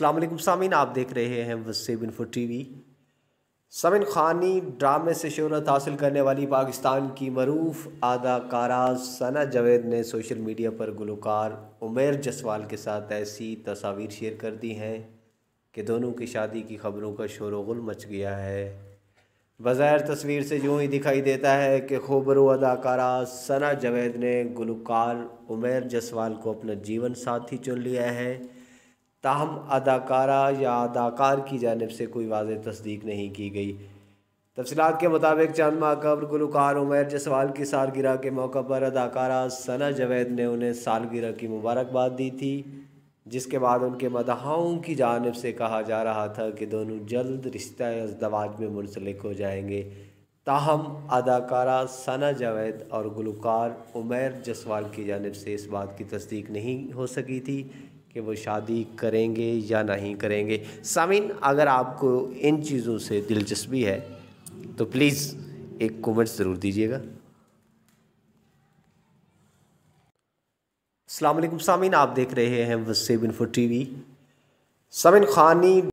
अल्लाम सामिन आप देख रहे हैं वसीब फुट टी वी समिन खानी ड्रामे से शहरत हासिल करने वाली पाकिस्तान की मरूफ अदाकारा सना जावेद ने सोशल मीडिया पर गुलकार उमेर जसवाल के साथ ऐसी तस्वीर शेयर कर दी हैं कि दोनों की शादी की खबरों का शोर वुल मच गया है बज़ैर तस्वीर से यूँ ही दिखाई देता है कि खूबरू अदाकारा सना जावेद ने गुलकार उमेर जसवाल को अपना जीवन साथी चुन लिया है ताहम अदाकारा या अदाकार की जानब से कोई वाज तस्दीक नहीं की गई तफसलत के मुताबिक चंद माह कब्र गुलकार उमैर जसवाल की सालगराह के मौके पर अदाकारा सना जवेद ने उन्हें सालगिरह की मुबारकबाद दी थी जिसके बाद उनके मदहाओं की जानब से कहा जा रहा था कि दोनों जल्द रिश्ता अजदवाज में मुंसलिक हो जाएंगे ताहम अदाकारा सना जावेद और गुलकार उमैर जसवाल की जानब से इस बात की तस्दीक नहीं हो सकी थी कि वो शादी करेंगे या नहीं करेंगे सामिन अगर आपको इन चीज़ों से दिलचस्पी है तो प्लीज़ एक कमेंट ज़रूर दीजिएगा अल्लाम सामिन आप देख रहे हैं वसीब इन्फो टी वी सामिन खानी